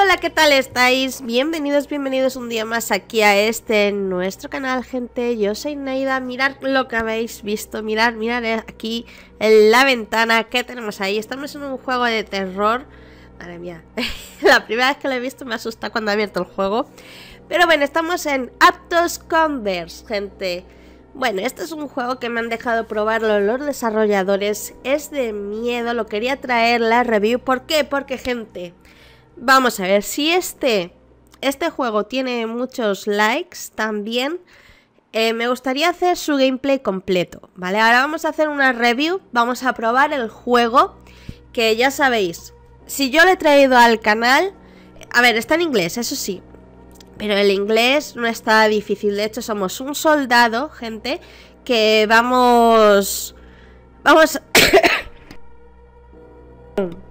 Hola, ¿qué tal estáis? Bienvenidos, bienvenidos un día más aquí a este nuestro canal, gente. Yo soy Neida. mirad lo que habéis visto, mirad, mirad eh, aquí en la ventana que tenemos ahí. Estamos en un juego de terror. Madre mía, la primera vez que lo he visto me asusta cuando he abierto el juego. Pero bueno, estamos en Aptos Converse, gente. Bueno, este es un juego que me han dejado probarlo los desarrolladores. Es de miedo, lo quería traer la review. ¿Por qué? Porque, gente... Vamos a ver, si este, este juego tiene muchos likes también, eh, me gustaría hacer su gameplay completo, ¿vale? Ahora vamos a hacer una review, vamos a probar el juego, que ya sabéis, si yo lo he traído al canal, a ver, está en inglés, eso sí, pero el inglés no está difícil, de hecho somos un soldado, gente, que vamos... Vamos...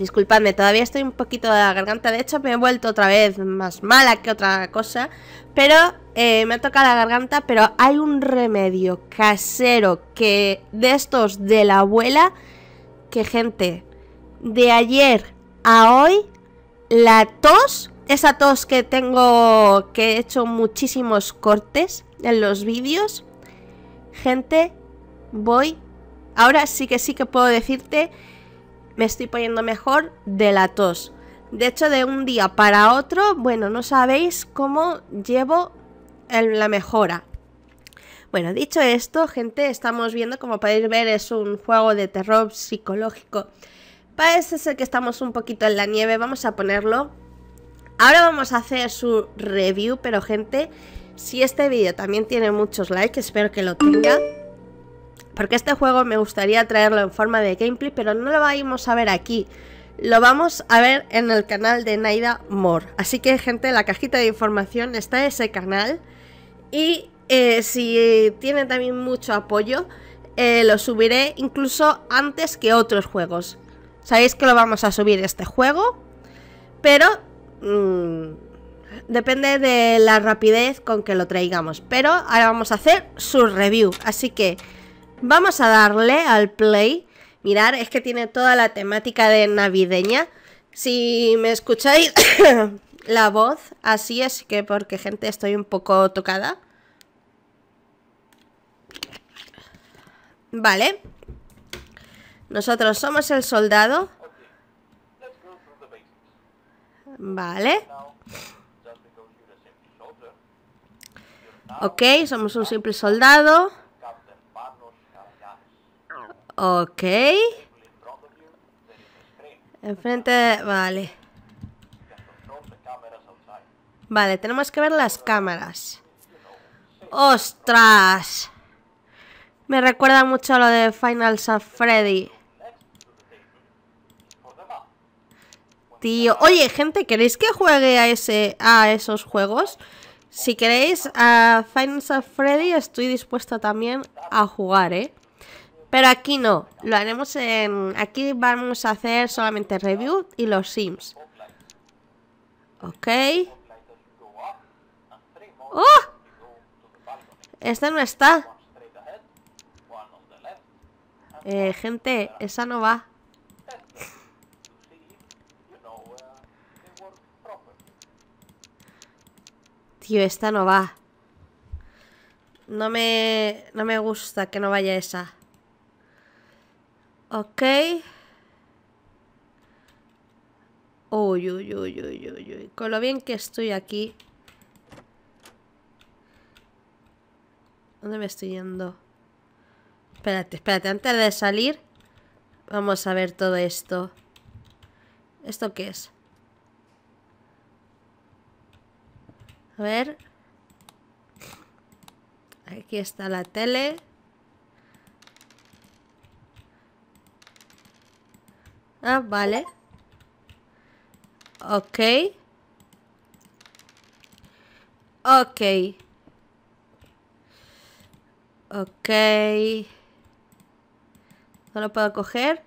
Disculpadme, todavía estoy un poquito de la garganta. De hecho, me he vuelto otra vez más mala que otra cosa. Pero eh, me ha tocado la garganta. Pero hay un remedio casero que de estos de la abuela. Que gente, de ayer a hoy, la tos, esa tos que tengo, que he hecho muchísimos cortes en los vídeos. Gente, voy. Ahora sí que sí que puedo decirte me estoy poniendo mejor de la tos. De hecho, de un día para otro, bueno, no sabéis cómo llevo la mejora. Bueno, dicho esto, gente, estamos viendo, como podéis ver, es un juego de terror psicológico. Parece ser que estamos un poquito en la nieve, vamos a ponerlo. Ahora vamos a hacer su review, pero gente, si este vídeo también tiene muchos likes, espero que lo tenga... Porque este juego me gustaría traerlo en forma de gameplay, pero no lo vamos a ver aquí. Lo vamos a ver en el canal de Naida More Así que, gente, la cajita de información está ese canal. Y eh, si tiene también mucho apoyo, eh, lo subiré incluso antes que otros juegos. Sabéis que lo vamos a subir este juego, pero mm, depende de la rapidez con que lo traigamos. Pero ahora vamos a hacer su review, así que Vamos a darle al play. Mirar, es que tiene toda la temática de navideña. Si me escucháis la voz, así es que porque gente estoy un poco tocada. Vale. Nosotros somos el soldado. Vale. Ok, somos un simple soldado. Ok. Enfrente de... Vale. Vale, tenemos que ver las cámaras. ¡Ostras! Me recuerda mucho a lo de Final of Freddy. Tío. Oye, gente, ¿queréis que juegue a, ese, a esos juegos? Si queréis, a Final of Freddy estoy dispuesta también a jugar, ¿eh? Pero aquí no, lo haremos en... Aquí vamos a hacer solamente review y los sims. Ok. ¡Oh! Este no está. Eh, gente, esa no va. Tío, esta no va. No me... No me gusta que no vaya esa. Ok. Uy, uy, uy, uy, uy, uy. Con lo bien que estoy aquí. ¿Dónde me estoy yendo? Espérate, espérate. Antes de salir, vamos a ver todo esto. ¿Esto qué es? A ver. Aquí está la tele. Ah, vale. Ok. Ok. Ok. No lo puedo coger.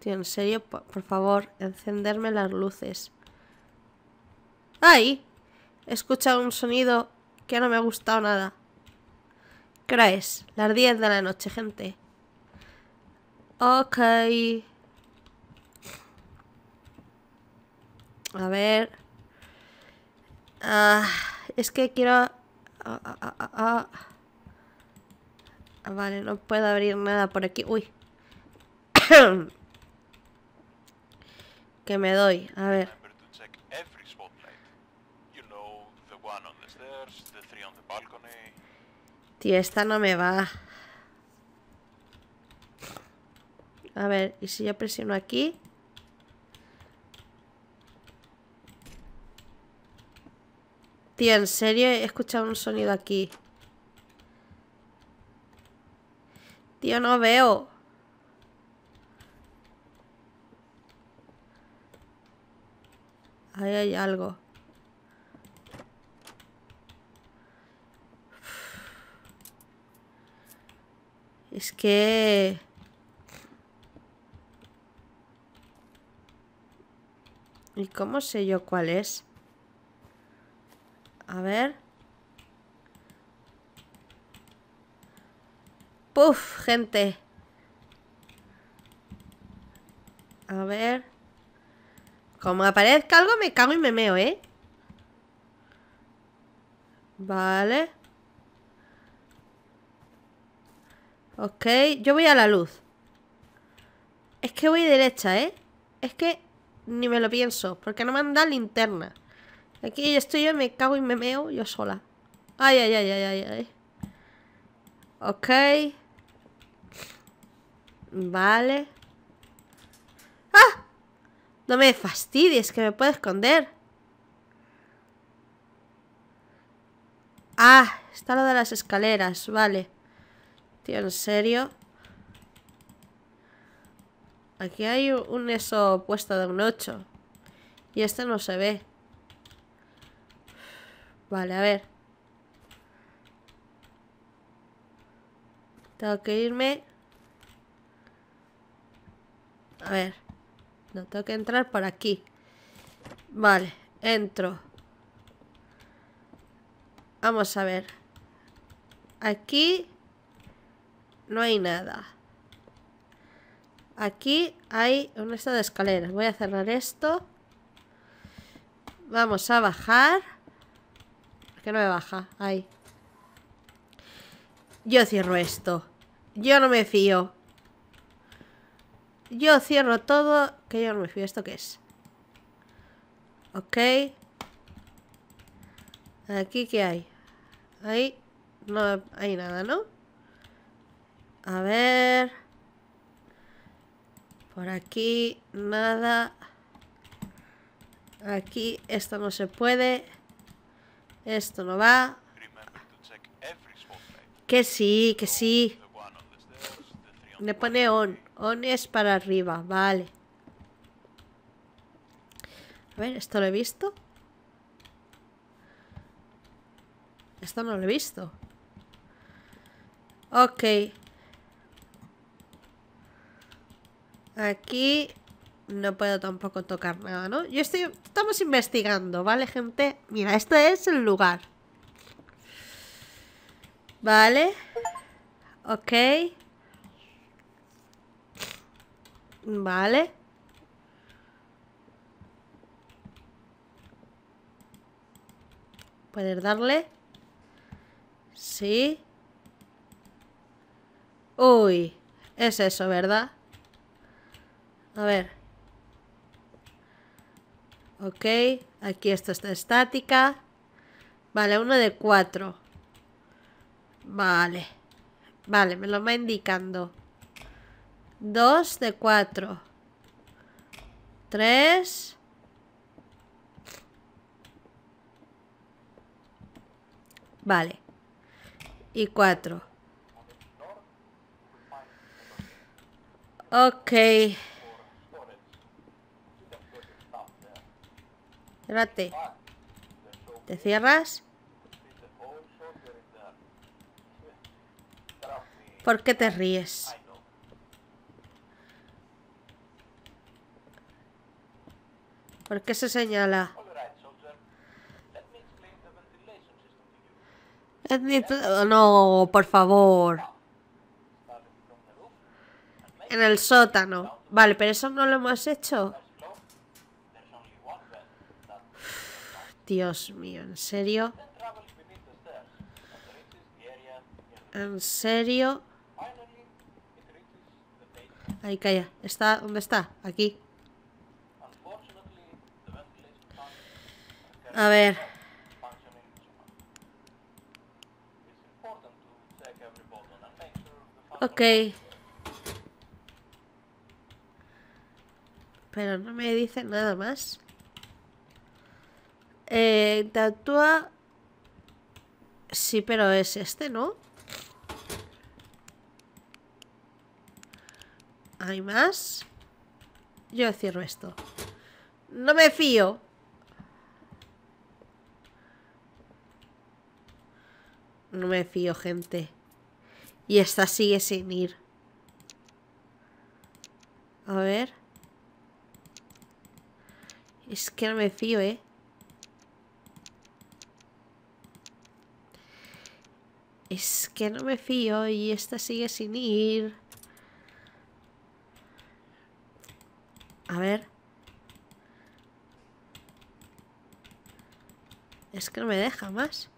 Tío, en serio, por, favor, encenderme las luces. ¡Ay! He escuchado un sonido que no me ha gustado nada. ¿Qué hora es? Las 10 de la noche, gente. Ok. A ver. Ah, es que quiero... Ah, ah, vale, no puedo abrir nada por aquí. Uy. que me doy. A ver. Tío, esta no me va. A ver, y si yo presiono aquí. Tío, en serio he escuchado un sonido aquí. Tío, no veo. Ahí hay algo. Es que... ¿Y cómo sé yo cuál es? A ver. ¡Puf! Gente. A ver. Como aparezca algo, me cago y me meo, ¿eh? Vale. Ok, yo voy a la luz. Es que voy derecha, ¿eh? Es que ni me lo pienso, porque no me han linterna. Aquí estoy yo, me cago y me meo yo sola. Ay, ay, ay, ay, ay, ay. Ok. Vale. ¡Ah! No me fastidies, que me puedo esconder. Ah, está lo de las escaleras, vale. Tío, en serio. Aquí hay un eso puesto de un 8. Y este no se ve. Vale, a ver. Tengo que irme. A ver. No, tengo que entrar por aquí. Vale, entro. Vamos a ver. Aquí no hay nada. Aquí hay un estado de escaleras. Voy a cerrar esto. Vamos a bajar. Que no me baja. Ahí. Yo cierro esto. Yo no me fío. Yo cierro todo. Que yo no me fío. ¿Esto qué es? Ok. Aquí, ¿qué hay? Ahí no hay nada, ¿no? A ver... Por aquí, nada. Aquí, esto no se puede. Esto no va. Que sí, que sí. Le pone on. On es para arriba, vale. A ver, ¿esto lo he visto? Esto no lo he visto. Ok. Aquí no puedo tampoco tocar nada, ¿no? Yo estoy... Estamos investigando, ¿vale, gente? Mira, este es el lugar. Vale. Ok. Vale. ¿Puedes darle? Sí. Uy. Es eso, ¿verdad? A ver. Ok, aquí esto está estática. Vale, uno de cuatro. Vale. Vale, me lo va indicando. Dos de cuatro. Tres. Vale. Y cuatro. Ok. Espérate, ¿Te cierras? ¿Por qué te ríes? ¿Por qué se señala? No, por favor. En el sótano. Vale, pero eso no lo hemos hecho. Dios mío, ¿en serio? ¿En serio? Ahí, calla. ¿Está? ¿Dónde está? Aquí. A ver. Ok. Pero no me dice nada más. Eh, tatua Sí, pero es este, ¿no? ¿Hay más? Yo cierro esto. No me fío. No me fío, gente. Y esta sigue sin ir. A ver. Es que no me fío, ¿eh? Es que no me fío y esta sigue sin ir. A ver. Es que no me deja más.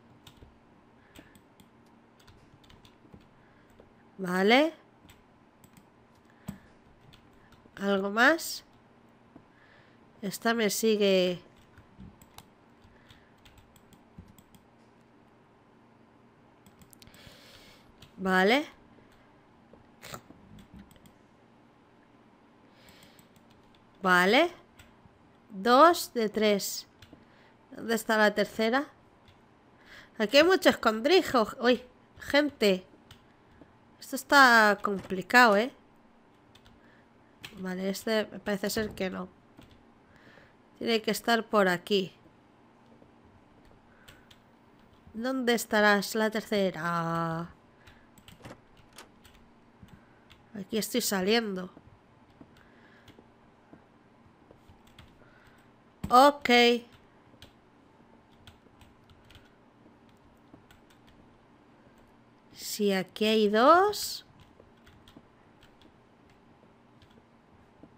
Vale. ¿Algo más? Esta me sigue Vale. Vale. Dos de tres. ¿Dónde está la tercera? Aquí hay muchos escondrijos. Uy, gente. Esto está complicado, ¿eh? Vale, este parece ser que no. Tiene que estar por aquí. ¿Dónde estarás la tercera? Aquí estoy saliendo. Ok. Si aquí hay dos...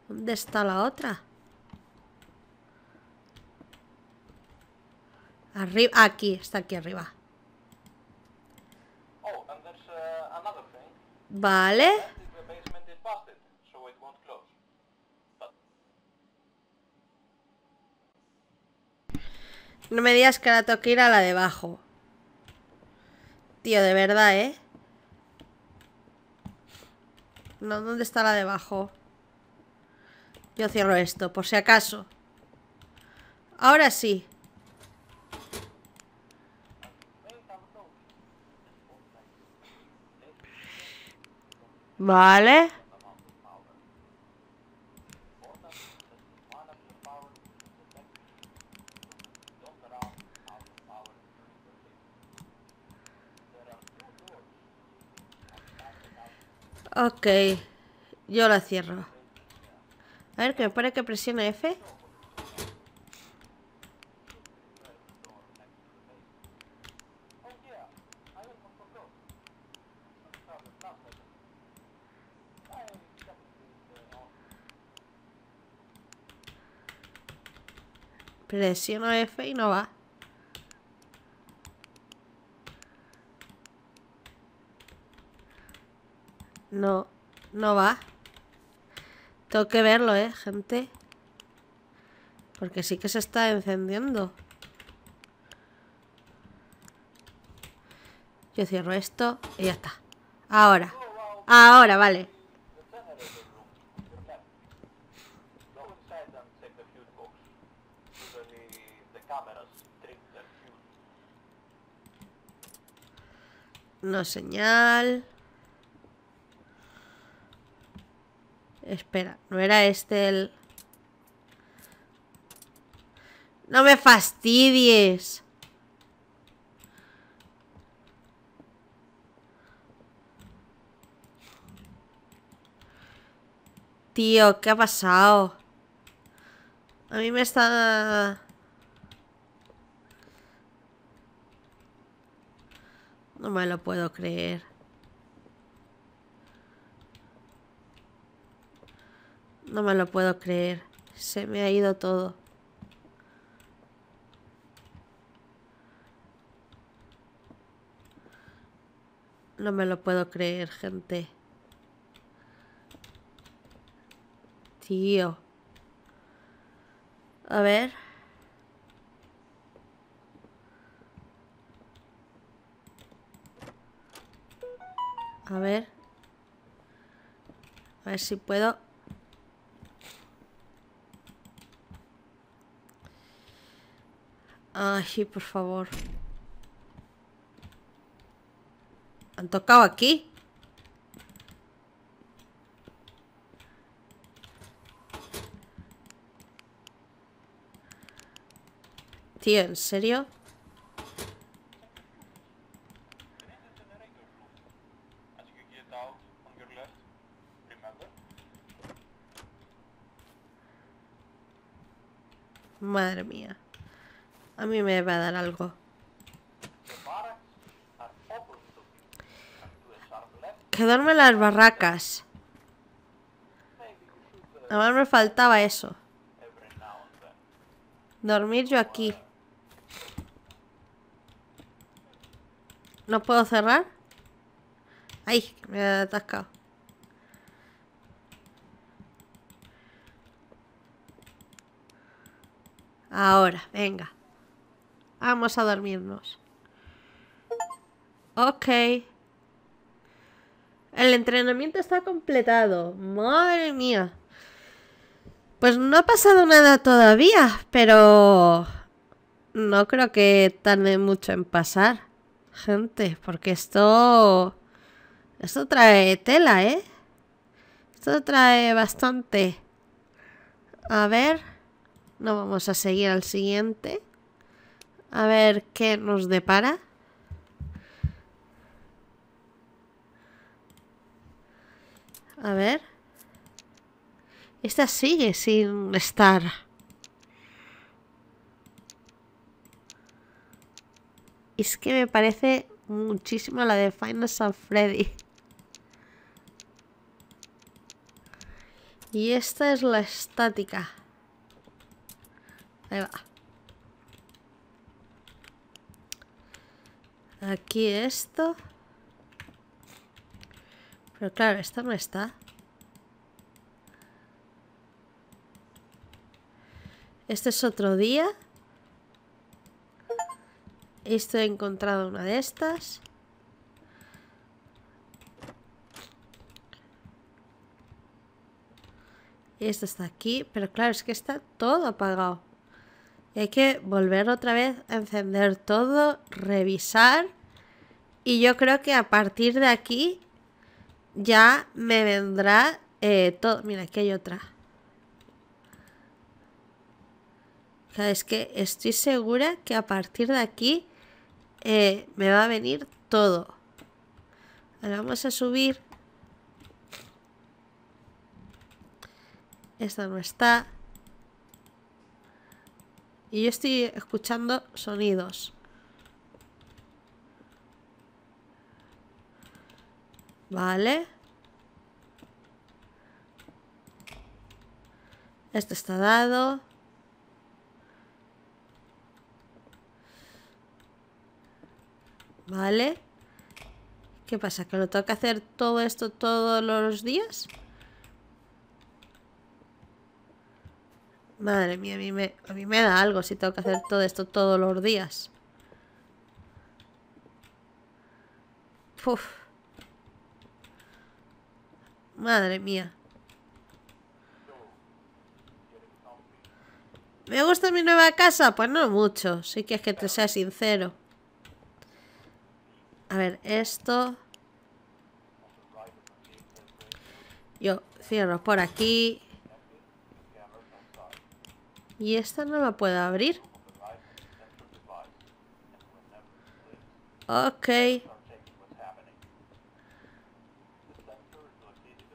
¿Dónde está la otra? Arriba, aquí, está aquí arriba. Oh, uh, vale. No me digas que la tengo ir a la de abajo. Tío, de verdad, ¿eh? No, ¿dónde está la de abajo? Yo cierro esto, por si acaso. Ahora sí. Vale. Ok. Yo la cierro. A ver, que me parece que presione F. Presiono F y no va. No. No va. Tengo que verlo, ¿eh, gente? Porque sí que se está encendiendo. Yo cierro esto y ya está. Ahora. Ahora, vale. No señal. Espera, ¿no era este el...? ¡No me fastidies! Tío, ¿qué ha pasado? A mí me está... No me lo puedo creer. No me lo puedo creer. Se me ha ido todo. No me lo puedo creer, gente. Tío. A ver. A ver. A ver si puedo Ay, ah, por favor. ¿Han tocado aquí? Tío, ¿en serio? Madre mía. A mí me va a dar algo. Quedarme en las barracas. Además me faltaba eso. Dormir yo aquí. ¿No puedo cerrar? ¡Ay! Me he atascado. Ahora, venga. Vamos a dormirnos. Ok. El entrenamiento está completado. Madre mía. Pues no ha pasado nada todavía, pero... No creo que tarde mucho en pasar, gente, porque esto... Esto trae tela, ¿eh? Esto trae bastante. A ver. No vamos a seguir al siguiente. A ver qué nos depara. A ver. Esta sigue sin estar. Es que me parece muchísimo la de Final San Freddy. Y esta es la estática. Ahí va. Aquí esto. Pero claro, esto no está. Este es otro día. Esto he encontrado una de estas. Y esto está aquí. Pero claro, es que está todo apagado hay que volver otra vez a encender todo, revisar. Y yo creo que a partir de aquí ya me vendrá eh, todo. Mira, aquí hay otra. Es que estoy segura que a partir de aquí eh, me va a venir todo. Ahora vamos a subir. Esta no está. Y yo estoy escuchando sonidos. Vale. Esto está dado. Vale. ¿Qué pasa? ¿Que lo tengo que hacer todo esto todos los días? Madre mía, a mí, me, da algo si tengo que hacer todo esto todos los días. Madre mía. ¿Me gusta mi nueva casa? Pues no mucho, si quieres que te sea sincero. A ver, esto... Yo cierro por aquí. Y esta no la puedo abrir. Ok.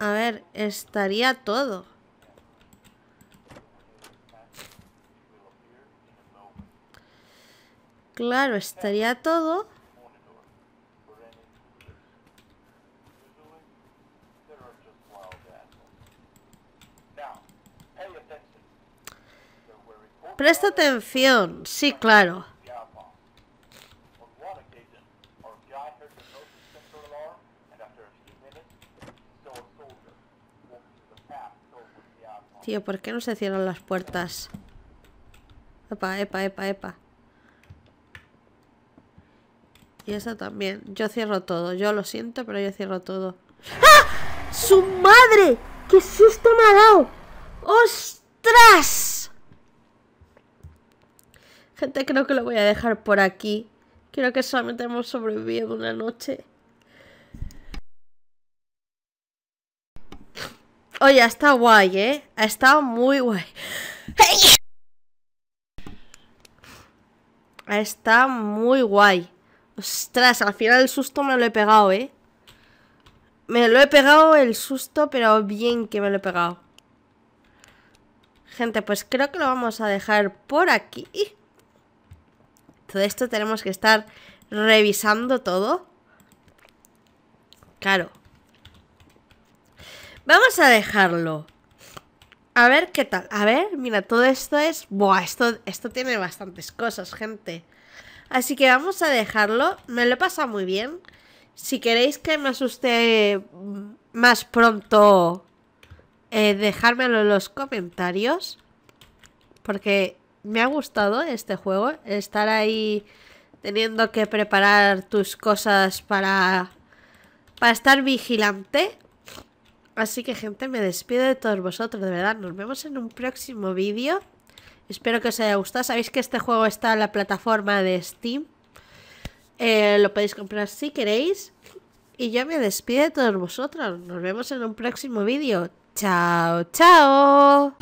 A ver, estaría todo. Claro, estaría todo. Presta atención, sí, claro. Tío, ¿por qué no se cierran las puertas? Epa, epa, epa, epa. Y eso también. Yo cierro todo. Yo lo siento, pero yo cierro todo. ¡Ah! ¡Su madre! ¡Qué susto me ha dado! ¡Ostras! Gente, creo que lo voy a dejar por aquí. Creo que solamente hemos sobrevivido una noche. Oye, está guay, ¿eh? Ha estado muy guay. Está muy guay. Ostras, al final el susto me lo he pegado, ¿eh? Me lo he pegado el susto, pero bien que me lo he pegado. Gente, pues creo que lo vamos a dejar por aquí. Todo esto tenemos que estar revisando todo. Claro. Vamos a dejarlo. A ver qué tal. A ver, mira, todo esto es... Buah, esto, esto tiene bastantes cosas, gente. Así que vamos a dejarlo. Me lo pasado muy bien. Si queréis que me asuste más pronto, eh, dejármelo en los comentarios. Porque me ha gustado este juego, estar ahí teniendo que preparar tus cosas para, para estar vigilante. Así que gente, me despido de todos vosotros, de verdad, nos vemos en un próximo vídeo. Espero que os haya gustado, sabéis que este juego está en la plataforma de Steam. Eh, lo podéis comprar si queréis. Y yo me despido de todos vosotros. Nos vemos en un próximo vídeo. Chao, chao.